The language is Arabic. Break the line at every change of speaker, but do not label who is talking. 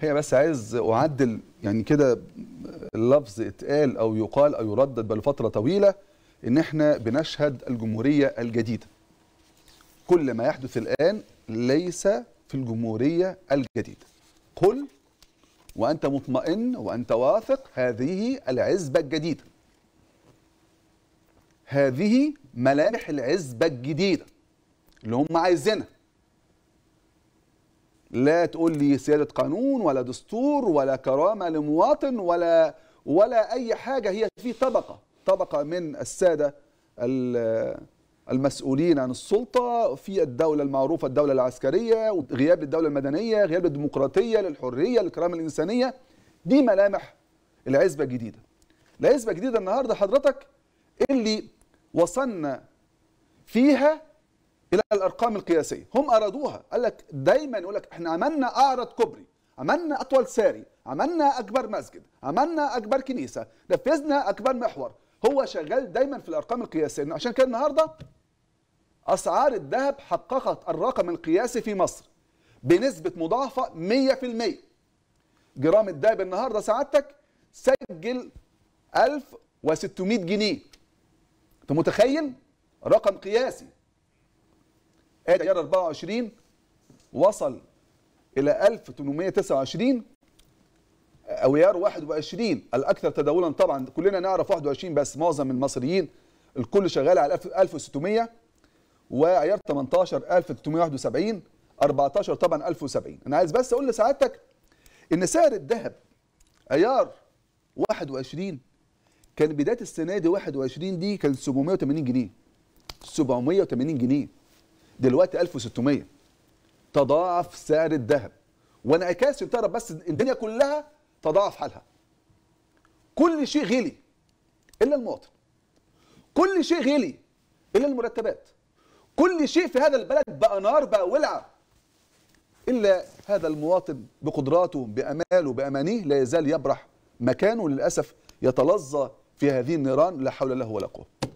هي بس عايز اعدل يعني كده اللفظ اتقال او يقال او يردد بل فتره طويله ان احنا بنشهد الجمهوريه الجديده. كل ما يحدث الان ليس في الجمهوريه الجديده. قل وانت مطمئن وانت واثق هذه العزبه الجديده. هذه ملامح العزبه الجديده اللي هم عايزينها. لا تقول لي سيادة قانون ولا دستور ولا كرامة لمواطن ولا ولا أي حاجة هي في طبقة طبقة من السادة المسؤولين عن السلطة في الدولة المعروفة الدولة العسكرية وغياب الدولة المدنية غياب الديمقراطية للحرية للكرامة الإنسانية دي ملامح العزبة الجديدة العزبة الجديدة النهاردة حضرتك اللي وصلنا فيها الى الارقام القياسيه هم ارادوها قال لك دايما يقول لك احنا عملنا اعرض كوبري عملنا اطول ساري عملنا اكبر مسجد عملنا اكبر كنيسه نفذنا اكبر محور هو شغال دايما في الارقام القياسيه عشان كده النهارده اسعار الذهب حققت الرقم القياسي في مصر بنسبه مضاعفه 100% جرام الذهب النهارده سعادتك سجل 1600 جنيه انت متخيل رقم قياسي ادي عيار 24 وصل الى 1829 او عيار 21 الاكثر تداولا طبعا كلنا نعرف 21 بس معظم المصريين الكل شغال على 1600 وعيار 18 1371 14 طبعا 1070 انا عايز بس اقول لسعادتك ان سعر الذهب عيار 21 كان بدايه السنه دي 21 دي كان 780 جنيه 780 جنيه دلوقتي 1600 تضاعف سعر الذهب وانعكاس بتعرف بس الدنيا كلها تضاعف حالها كل شيء غلي الا المواطن كل شيء غلي الا المرتبات كل شيء في هذا البلد بقى نار بقى ولعه الا هذا المواطن بقدراته باماله بامانيه لا يزال يبرح مكانه للاسف يتلظى في هذه النيران لا حول له ولا قوه